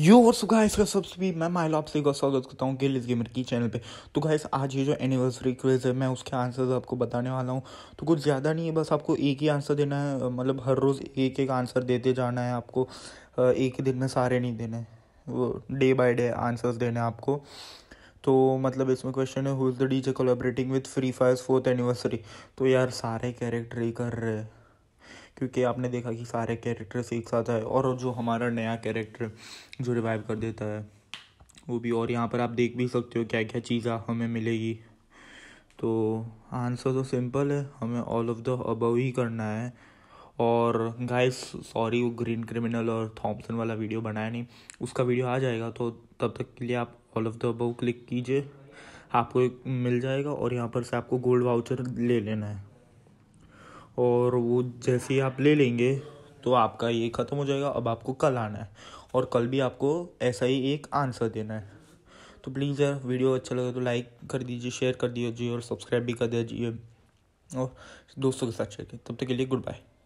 यो और सुखा इसका सबसे भी मैं माइल आपसे का स्वागत करता हूँ गिल इस गेमर की चैनल पे तो गाइस आज ये जो एनिवर्सरी क्विज है मैं उसके आंसर्स आपको बताने वाला हूँ तो कुछ ज़्यादा नहीं है बस आपको एक ही आंसर देना है मतलब हर रोज़ एक एक आंसर देते जाना है आपको एक ही दिन में सारे नहीं देने वो डे बाई डे आंसर्स देने आपको तो मतलब इसमें क्वेश्चन है who is the D J collaborating with Free Fire fourth anniversary तो यार सारे कैरेक्टर ही कर रहे हैं क्योंकि आपने देखा कि सारे कैरेक्टर्स एक साथ है और जो हमारा नया कैरेक्टर जो रिवाइव कर देता है वो भी और यहाँ पर आप देख भी सकते हो क्या क्या चीज़ हमें मिलेगी तो आंसर तो सिंपल है हमें ऑल ऑफ द अबव ही करना है और गाइस सॉरी वो ग्रीन क्रिमिनल और थॉम्पसन वाला वीडियो बनाया नहीं उसका वीडियो आ जाएगा तो तब तक के लिए आप all of the above click कीजिए आपको एक मिल जाएगा और यहाँ पर से आपको गोल्ड वाउचर ले लेना है और वो जैसे ही आप ले लेंगे तो आपका ये ख़त्म हो जाएगा अब आपको कल आना है और कल भी आपको ऐसा ही एक आंसर देना है तो प्लीज़ यार वीडियो अच्छा लगे तो लाइक कर दीजिए शेयर कर दीजिए और सब्सक्राइब भी कर दीजिए और दोस्तों के साथ शेयर करें तब तक के लिए गुड बाय